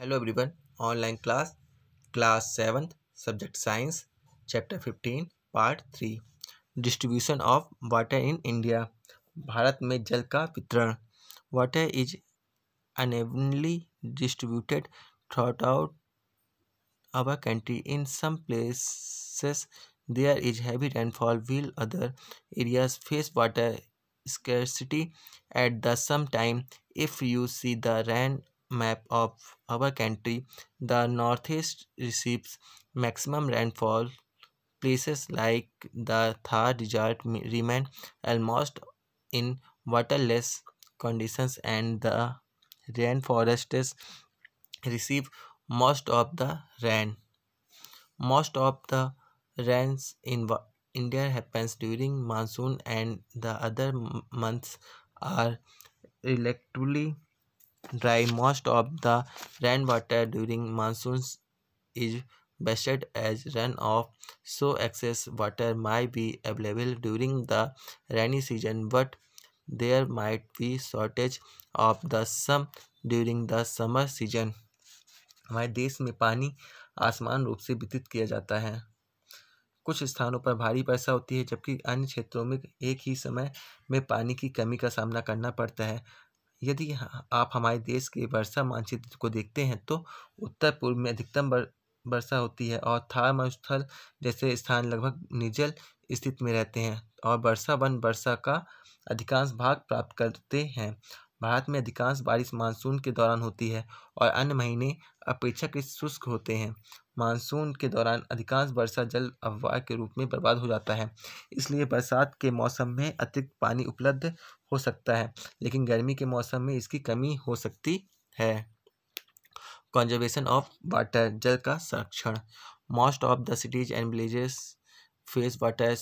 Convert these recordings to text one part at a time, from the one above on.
Hello everyone online class class seventh subject science chapter fifteen part three distribution of water in India Bharat में जल का वितरण water is unevenly distributed throughout our country in some places there is heavy rainfall while other areas face water scarcity at the same time if you see the rain map of our country, the northeast receives maximum rainfall. Places like the Thar Desert remain almost in waterless conditions and the rainforests receive most of the rain. Most of the rains in India happens during monsoon and the other months are relatively dry most of the rain water during monsoons is wasted as runoff so excess water might be available during the rainy season but there might be shortage of the some during the summer season हमारे देश में पानी आसमान रूप से वितरित किया जाता है कुछ स्थानों पर भारी वर्षा होती है जबकि अन्य क्षेत्रों में एक ही समय में पानी की कमी का सामना करना पड़ता है यदि आप हमारे देश के वर्षा मानचित्र को देखते हैं तो उत्तर पूर्व में अधिकतम वर्षा होती है और थार मरुस्थल जैसे स्थान लगभग निजल स्थिति में रहते हैं और वर्षा वन वर्षा का अधिकांश भाग प्राप्त करते हैं भारत में अधिकांश बारिश मानसून के दौरान होती है और अन्य महीने अपेक्षाकृत शुष्क होते हैं मानसून के दौरान अधिकांश वर्षा जल अफवाह के रूप में बर्बाद हो जाता है इसलिए बरसात के मौसम में अतिरिक्त पानी उपलब्ध हो सकता है लेकिन गर्मी के मौसम में इसकी कमी हो सकती है कंजर्वेशन ऑफ वाटर जल का संरक्षण most of the cities and villages face water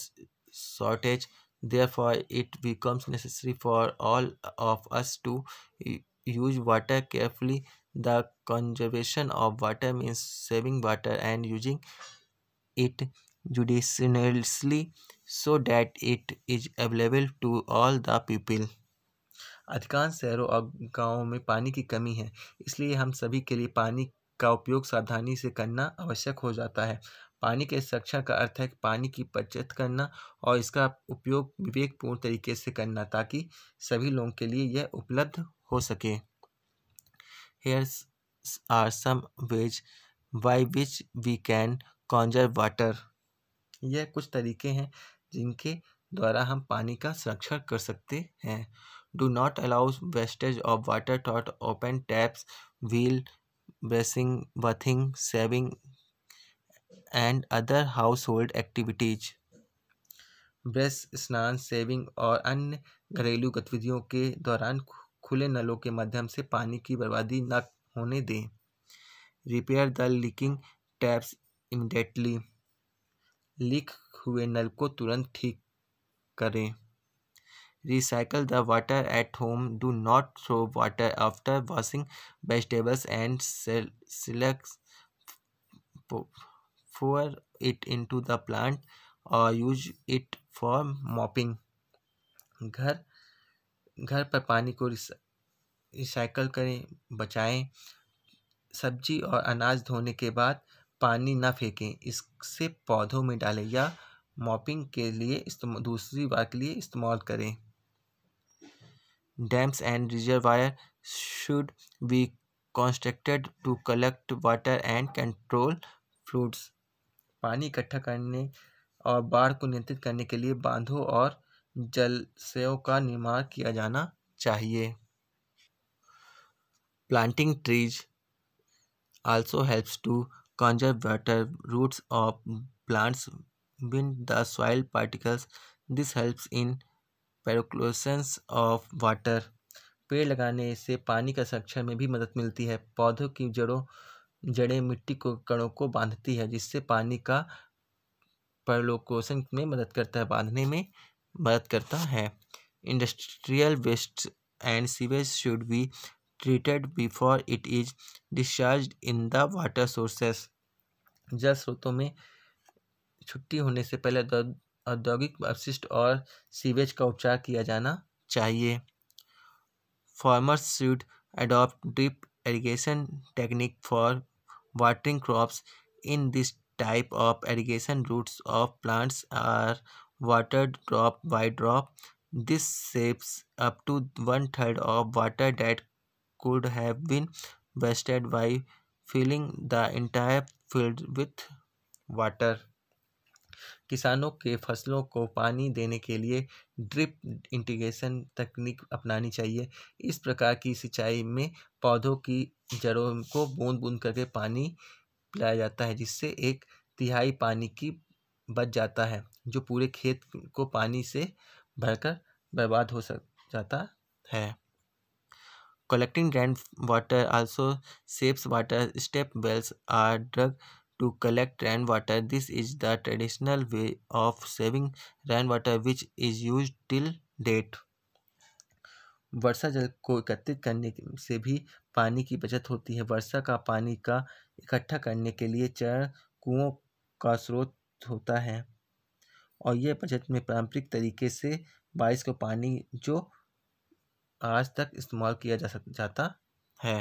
shortage Therefore, it becomes necessary for all of us to use water carefully. The conservation of water means saving water and using it judiciously so that it is available to all the people. अधिकांश शहरों और गांवों में पानी की कमी है इसलिए हम सभी के लिए पानी का उपयोग सावधानी से करना आवश्यक हो जाता है पानी के संरक्षण का अर्थ है पानी की बचत करना और इसका उपयोग विवेकपूर्ण तरीके से करना ताकि सभी लोगों के लिए यह उपलब्ध हो सके here's are some ways by which we can conserve water यह कुछ तरीके हैं जिनके द्वारा हम पानी का संरक्षण कर सकते हैं do not allow wastage of water taught open taps while brushing bathing shaving and other household activities brush स्नान सेविंग और अन्य घरेलू गतिविधियों के दौरान खुले नलों के माध्यम से पानी की बर्बादी न होने दें repair the leaking taps immediately leak हुए नल को तुरंत ठीक करें recycle the water at home do not throw water after washing vegetables and select pour it into the plant और यूज इट फॉर मॉपिंग घर घर पर पानी को रिसाइकल करें बचाएँ सब्जी और अनाज धोने के बाद पानी ना फेंकें इससे पौधों में डालें या मॉपिंग के लिए दूसरी बार के लिए इस्तेमाल करें dams and reservoir should be constructed to collect water and control floods पानी इकट्ठा करने और बाढ़ को नियंत्रित करने के लिए बांधों और जलशयों का निर्माण किया जाना चाहिए planting trees also helps to conserve water roots of plants विन the soil particles this helps in percolation of water पेड़ लगाने से पानी का संरक्षण में भी मदद मिलती है पौधों की जड़ों जड़ें मिट्टी को कणों को बांधती है जिससे पानी का परलोकोशन में मदद करता है बांधने में मदद करता है industrial waste and sewage should be treated before it is discharge in the water sources जल स्रोतों में छुट्टी होने से पहले औद्योगिक अवशिष्ट और सीवेज का उपचार किया जाना चाहिए farmers should adopt drip irrigation technique for watering crops in this type of irrigation roots of plants are watered drop by drop. This saves up to one third of water that could have been wasted by filling the entire field with water. किसानों के फसलों को पानी देने के लिए drip integration तकनीक अपनानी चाहिए इस प्रकार की सिंचाई में पौधों की जड़ों को बूंद बूंद करके पानी पिलाया जाता है जिससे एक तिहाई पानी की बच जाता है जो पूरे खेत को पानी से भरकर बर्बाद हो सक जाता है collecting rain water also saves water step wells are dug to collect rainwater. This is the traditional way of saving rainwater which is used till date. वर्षा जल को एकत्रित करने से भी पानी की बचत होती है वर्षा का पानी का इकट्ठा करने के लिए चरण कुओं का स्रोत होता है और यह बचत में पारंपरिक तरीके से बारिश को पानी जो आज तक इस्तेमाल किया जा सक जाता है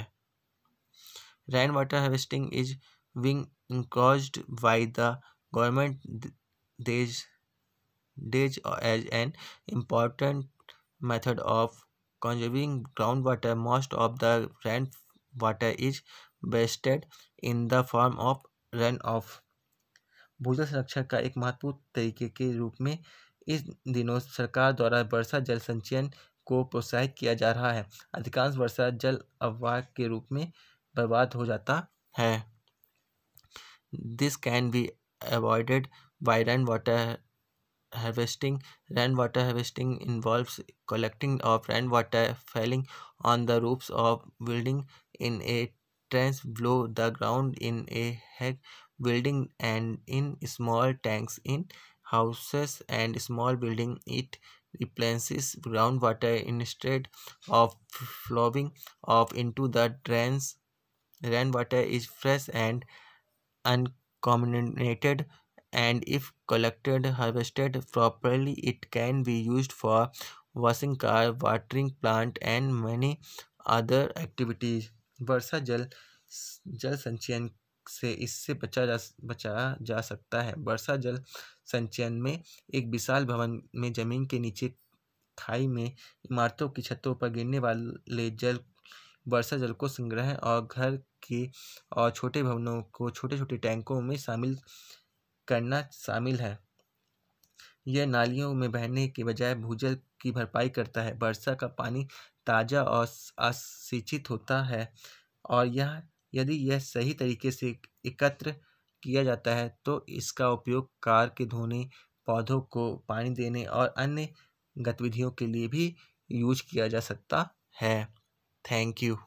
rain water harvesting is being caused by the government these days as an important method of conserving groundwater most of the rain water is wasted in the form of run off भूजल संरक्षण का एक महत्वपूर्ण तरीके के रूप में इस दिनों सरकार द्वारा वर्षा जल संचयन को प्रोत्साहित किया जा रहा है अधिकांश वर्षा जल अववाह के रूप में बर्बाद हो जाता है This can be avoided by rainwater harvesting. Rainwater harvesting involves collecting of rainwater falling on the roofs of building in a trench below the ground in a hack building and in small tanks in houses and small building it replaces groundwater instead of flowing off into the drains rainwater is fresh and uncontaminated and if collected harvested properly it can be used for washing car watering plant and many other activities वर्षा जल जल संचयन से इससे बचा जा बचाया जा सकता है वर्षा जल संचयन में एक विशाल भवन में जमीन के नीचे खाई में इमारतों की छतों पर गिरने वाले जल वर्षा जल को संग्रह और घर के और छोटे भवनों को छोटे छोटे टैंकों में शामिल करना शामिल है यह नालियों में बहने के बजाय भूजल की भरपाई करता है वर्षा का पानी ताज़ा और असिंचित होता है और यह यदि यह सही तरीके से एकत्र किया जाता है तो इसका उपयोग कार के धोने पौधों को पानी देने और अन्य गतिविधियों के लिए भी यूज किया जा सकता है Thank you.